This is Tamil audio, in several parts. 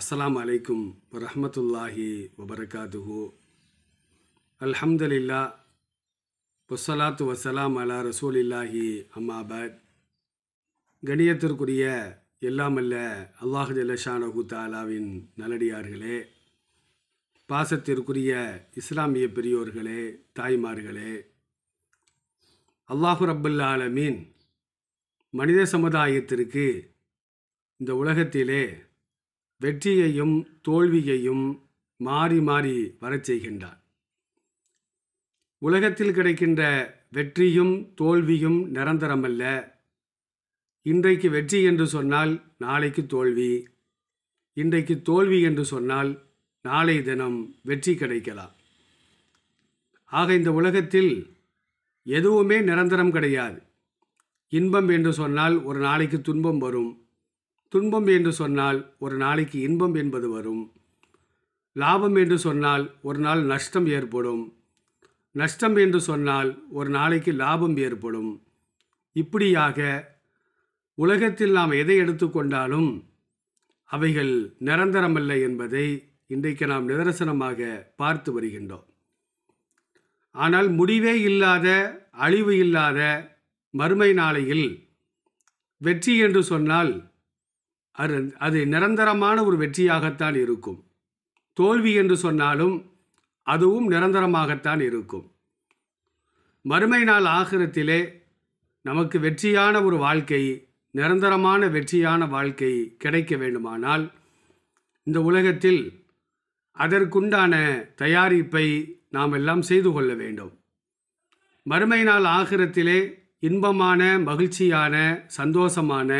அஸ்லாம் அலைக்கும் வரஹமத்துல்லாஹி வபரகாத்துஹு அல்ஹம்துலில்லா புசலாத்து வசலாம் அலா இல்லாஹி அம்மாபத் கணியத்திற்குரிய எல்லாமல்ல அல்லாஹ் ஜல்லஷானஹு தாலாவின் நலடியார்களே பாசத்திற்குரிய இஸ்லாமிய பெரியோர்களே தாய்மார்களே அல்லாஹு ரபுல்லாலமீன் மனித சமுதாயத்திற்கு இந்த உலகத்திலே வெற்றியையும் தோல்வியையும் மாறி மாறி வரச் செய்கின்றார் உலகத்தில் கிடைக்கின்ற வெற்றியும் தோல்வியும் நிரந்தரமல்ல இன்றைக்கு வெற்றி என்று சொன்னால் நாளைக்கு தோல்வி இன்றைக்கு தோல்வி என்று சொன்னால் நாளை தினம் வெற்றி கிடைக்கலாம் ஆக இந்த உலகத்தில் எதுவுமே நிரந்தரம் கிடையாது இன்பம் என்று சொன்னால் ஒரு நாளைக்கு துன்பம் வரும் துன்பம் என்று சொன்னால் ஒரு நாளைக்கு இன்பம் என்பது வரும் லாபம் என்று சொன்னால் ஒரு நாள் நஷ்டம் ஏற்படும் நஷ்டம் என்று சொன்னால் ஒரு நாளைக்கு லாபம் ஏற்படும் இப்படியாக உலகத்தில் நாம் எதை எடுத்துக்கொண்டாலும் அவைகள் நிரந்தரமல்ல என்பதை இன்றைக்கு நாம் நிதர்சனமாக பார்த்து வருகின்றோம் ஆனால் முடிவே இல்லாத அழிவு இல்லாத மறுமை நாளையில் வெற்றி என்று சொன்னால் அது அது நிரந்தரமான ஒரு வெற்றியாகத்தான் இருக்கும் தோல்வி என்று சொன்னாலும் அதுவும் நிரந்தரமாகத்தான் இருக்கும் மறுமை நாள் ஆகிரத்திலே நமக்கு வெற்றியான ஒரு வாழ்க்கை நிரந்தரமான வெற்றியான வாழ்க்கை கிடைக்க வேண்டுமானால் இந்த உலகத்தில் அதற்குண்டான தயாரிப்பை நாம் எல்லாம் செய்து கொள்ள வேண்டும் மறுமை நாள் ஆகிரத்திலே இன்பமான மகிழ்ச்சியான சந்தோஷமான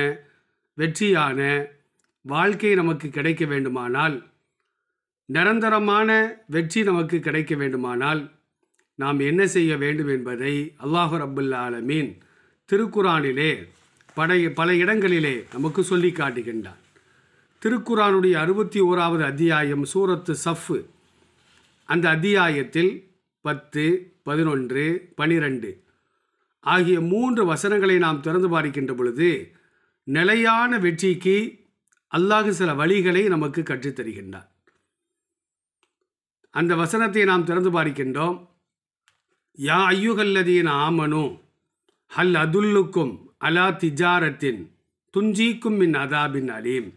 வெற்றியான வாழ்க்கை நமக்கு கிடைக்க வேண்டுமானால் நிரந்தரமான வெற்றி நமக்கு கிடைக்க வேண்டுமானால் நாம் என்ன செய்ய வேண்டும் என்பதை அல்லாஹு ரபுல்லா ஆலமீன் திருக்குறானிலே படை பல இடங்களிலே நமக்கு சொல்லி காட்டுகின்றான் திருக்குறானுடைய அறுபத்தி ஓராவது அத்தியாயம் சூரத்து சஃப்பு அந்த அத்தியாயத்தில் பத்து பதினொன்று பனிரெண்டு ஆகிய மூன்று வசனங்களை நாம் திறந்து பார்க்கின்ற பொழுது நிலையான வெற்றிக்கு அல்லாஹு சில வழிகளை நமக்கு கற்றுத்தருகின்றார் அந்த வசனத்தை நாம் திறந்து பார்க்கின்றோம் யா ஐயுகல்லதீன் ஆமனு ஹல் அதுல்லுக்கும் அலா திஜாரத்தின் துஞ்சிக்கும் மின் அதாபின் அலீம்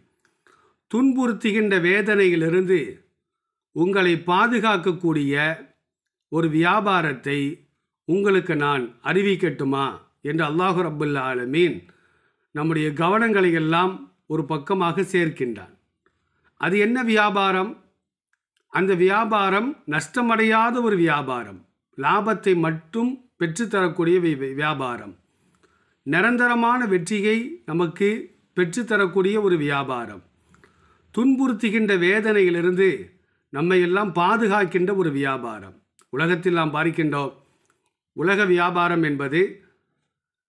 துன்புறுத்துகின்ற வேதனையிலிருந்து உங்களை பாதுகாக்கக்கூடிய ஒரு வியாபாரத்தை உங்களுக்கு நான் அறிவிக்கட்டுமா என்று அல்லாஹு ரபுல்லா ஆலமீன் நம்முடைய கவனங்களை எல்லாம் ஒரு பக்கமாக சேர்க்கின்றான் அது என்ன வியாபாரம் அந்த வியாபாரம் நஷ்டமடையாத ஒரு வியாபாரம் லாபத்தை மட்டும் பெற்றுத்தரக்கூடிய வியாபாரம் நிரந்தரமான வெற்றியை நமக்கு பெற்றுத்தரக்கூடிய ஒரு வியாபாரம் துன்புறுத்துகின்ற வேதனையிலிருந்து நம்மை எல்லாம் பாதுகாக்கின்ற ஒரு வியாபாரம் உலகத்தில் நாம் பார்க்கின்றோம் உலக வியாபாரம் என்பது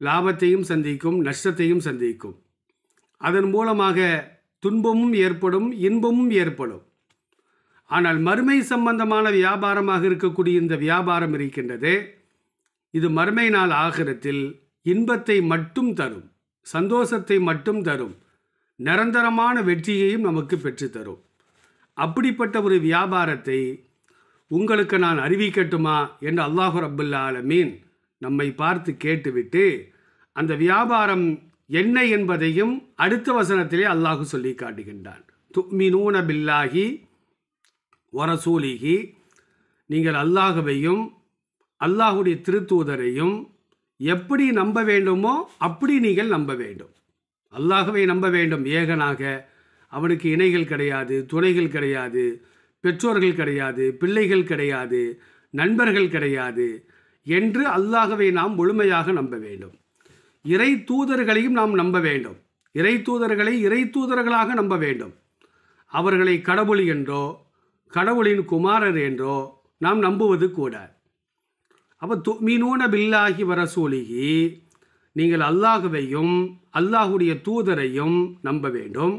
லாபத்தையும் சந்திக்கும் நஷ்டத்தையும் சந்திக்கும் அதன் மூலமாக துன்பமும் ஏற்படும் இன்பமும் ஏற்படும் ஆனால் மறுமை சம்பந்தமான வியாபாரமாக இருக்கக்கூடிய இந்த வியாபாரம் இருக்கின்றது இது மறுமை நாள் ஆகிறத்தில் இன்பத்தை மட்டும் தரும் சந்தோஷத்தை மட்டும் தரும் நிரந்தரமான வெற்றியையும் நமக்கு பெற்றுத்தரும் அப்படிப்பட்ட ஒரு வியாபாரத்தை உங்களுக்கு நான் அறிவிக்கட்டுமா என்று அல்லாஹு ரபுல்லா அலமீன் நம்மை பார்த்து கேட்டுவிட்டு அந்த வியாபாரம் என்ன என்பதையும் அடுத்த வசனத்திலே அல்லாஹு சொல்லி காட்டுகின்றான் துமினூன பில்லாகி ஒரசூலிகி நீங்கள் அல்லாகவையும் அல்லாஹுடைய திருத்தூதரையும் எப்படி நம்ப வேண்டுமோ அப்படி நீங்கள் நம்ப வேண்டும் அல்லாகவே நம்ப வேண்டும் ஏகனாக அவனுக்கு இணைகள் கிடையாது துணைகள் கிடையாது பெற்றோர்கள் கிடையாது பிள்ளைகள் கிடையாது நண்பர்கள் கிடையாது என்று அல்லாகவே நாம் முழுமையாக நம்ப வேண்டும் இறை தூதர்களையும் நாம் நம்ப வேண்டும் இறை தூதர்களை இறை தூதர்களாக நம்ப வேண்டும் அவர்களை கடவுள் என்றோ கடவுளின் குமாரர் என்றோ நாம் நம்புவது கூட அப்போ மீனூன பில்லாகி சூழிகி நீங்கள் அல்லாஹுவையும் அல்லாஹுடைய தூதரையும் நம்ப வேண்டும்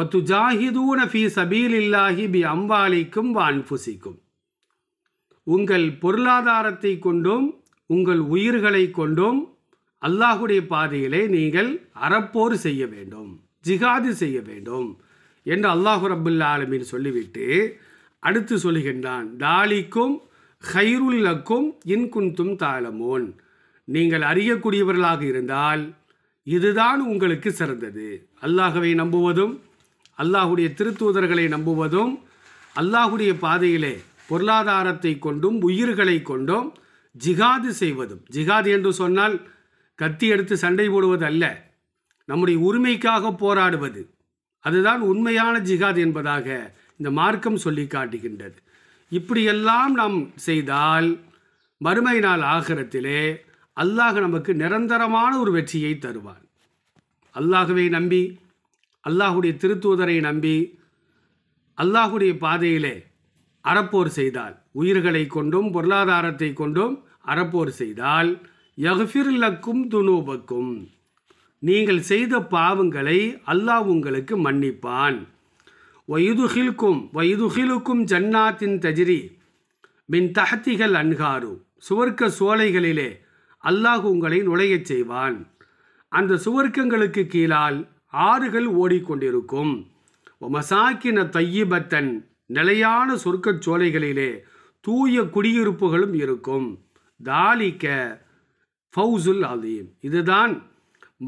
ஒத்து ஜாஹிதூன ஃபி சபீல் இல்லாஹி பி அம்பாலிக்கும் வான்ஃபுசிக்கும் உங்கள் பொருளாதாரத்தை கொண்டும் உங்கள் உயிர்களை கொண்டும் அல்லாஹுடைய பாதையிலே நீங்கள் அறப்போர் செய்ய வேண்டும் ஜிகாது செய்ய வேண்டும் என்று அல்லாஹு ரபுல்லா ஆலமின் சொல்லிவிட்டு அடுத்து சொல்கின்றான் தாலிக்கும் ஹைருல்லக்கும் இன்குந்தும் தாளமோன் நீங்கள் அறியக்கூடியவர்களாக இருந்தால் இதுதான் உங்களுக்கு சிறந்தது அல்லாஹுவை நம்புவதும் அல்லாஹுடைய திருத்தூதர்களை நம்புவதும் அல்லாஹுடைய பாதையிலே பொருளாதாரத்தை கொண்டும் உயிர்களை கொண்டும் ஜிகாது செய்வதும் ஜிகாது என்று சொன்னால் கத்தி எடுத்து சண்டை போடுவது அல்ல நம்முடைய உரிமைக்காக போராடுவது அதுதான் உண்மையான ஜிகாது என்பதாக இந்த மார்க்கம் சொல்லி காட்டுகின்றது இப்படியெல்லாம் நாம் செய்தால் மறுமை நாள் ஆகிறத்திலே அல்லாஹ் நமக்கு நிரந்தரமான ஒரு வெற்றியை தருவான் அல்லாஹுவை நம்பி அல்லாஹுடைய திருத்தூதரை நம்பி அல்லாஹுடைய பாதையிலே அறப்போர் செய்தால் உயிர்களை கொண்டும் பொருளாதாரத்தை கொண்டும் அறப்போர் செய்தால் யஃபிர்லக்கும் துனூபக்கும் நீங்கள் செய்த பாவங்களை அல்லாஹ் உங்களுக்கு மன்னிப்பான் வயுதுகில்கும் வயுதுகிலுக்கும் ஜன்னாத்தின் தஜிரி மின் தகத்திகள் அன்காரு சுவர்க்க சோலைகளிலே அல்லாஹ் உங்களை நுழையச் செய்வான் அந்த சுவர்க்கங்களுக்கு கீழால் ஆறுகள் ஓடிக்கொண்டிருக்கும் மசாக்கின தையிபத்தன் நிலையான சொர்க்கச் சோலைகளிலே தூய குடியிருப்புகளும் இருக்கும் தாலிக்க ஃபவுசுல் அதீம் இதுதான்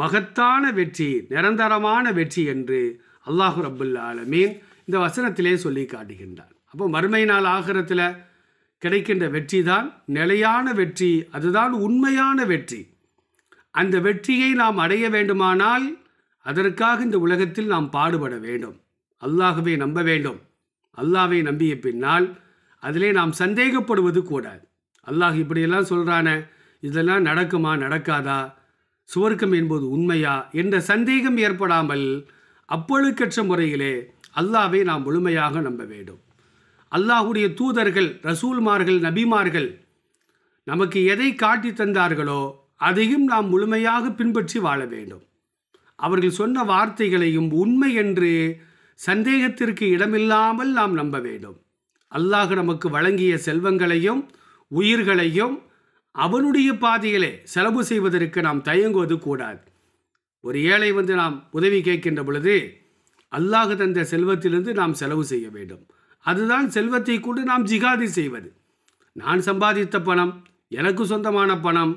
மகத்தான வெற்றி நிரந்தரமான வெற்றி என்று அல்லாஹு ரபுல்லா ஆலமீன் இந்த வசனத்திலே சொல்லி காட்டுகின்றான் அப்போ மறுமை நாள் ஆகிறத்தில் கிடைக்கின்ற வெற்றி தான் நிலையான வெற்றி அதுதான் உண்மையான வெற்றி அந்த வெற்றியை நாம் அடைய வேண்டுமானால் அதற்காக இந்த உலகத்தில் நாம் பாடுபட வேண்டும் அல்லாகவே நம்ப வேண்டும் அல்லாவை நம்பிய பின்னால் அதிலே நாம் சந்தேகப்படுவது கூடாது அல்லாஹ் இப்படியெல்லாம் சொல்கிறான இதெல்லாம் நடக்குமா நடக்காதா சுவர்க்கம் என்பது உண்மையா என்ற சந்தேகம் ஏற்படாமல் அப்பொழுக்கற்ற முறையிலே அல்லாவை நாம் முழுமையாக நம்ப வேண்டும் அல்லாஹுடைய தூதர்கள் ரசூல்மார்கள் நபிமார்கள் நமக்கு எதை காட்டி தந்தார்களோ அதையும் நாம் முழுமையாக பின்பற்றி வாழ வேண்டும் அவர்கள் சொன்ன வார்த்தைகளையும் உண்மை என்று சந்தேகத்திற்கு இடமில்லாமல் நாம் நம்ப வேண்டும் அல்லாஹ் நமக்கு வழங்கிய செல்வங்களையும் உயிர்களையும் அவனுடைய பாதையிலே செலவு செய்வதற்கு நாம் தயங்குவது கூடாது ஒரு ஏழை வந்து நாம் உதவி கேட்கின்ற பொழுது அல்லாஹ் தந்த செல்வத்திலிருந்து நாம் செலவு செய்ய வேண்டும் அதுதான் செல்வத்தை கொண்டு நாம் ஜிகாதி செய்வது நான் சம்பாதித்த பணம் எனக்கு சொந்தமான பணம்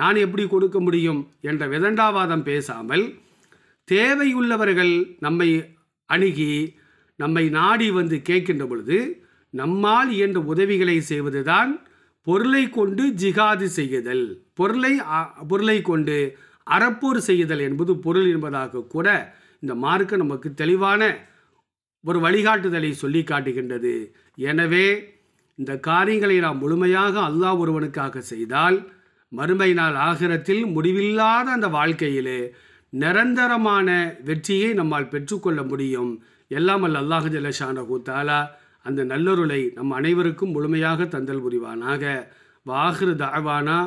நான் எப்படி கொடுக்க முடியும் என்ற விதண்டாவாதம் பேசாமல் தேவையுள்ளவர்கள் நம்மை அணுகி நம்மை நாடி வந்து கேட்கின்ற பொழுது நம்மால் இயன்ற உதவிகளை செய்வதுதான் பொருளை கொண்டு ஜிகாது செய்யுதல் பொருளை பொருளை கொண்டு அறப்போர் செய்யுதல் என்பது பொருள் என்பதாக கூட இந்த மார்க்கு நமக்கு தெளிவான ஒரு வழிகாட்டுதலை சொல்லி காட்டுகின்றது எனவே இந்த காரியங்களை நாம் முழுமையாக அல்லாஹ் ஒருவனுக்காக செய்தால் மறுமை நாள் ஆகிரத்தில் முடிவில்லாத அந்த வாழ்க்கையிலே நிரந்தரமான வெற்றியை நம்மால் பெற்றுக்கொள்ள முடியும் எல்லாம் அல்ல அல்லாஹு ஜலஷான கூத்தாலா அந்த நல்லொருளை நம் அனைவருக்கும் முழுமையாக தந்தல் புரிவானாக வாஹிரு தாவானா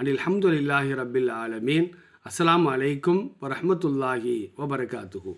அனில் இல்லாஹி ரபில் ஆலமீன் அஸ்லாம் அலைக்கும் வரமத்துல்லாஹி வபரகாத்துஹூ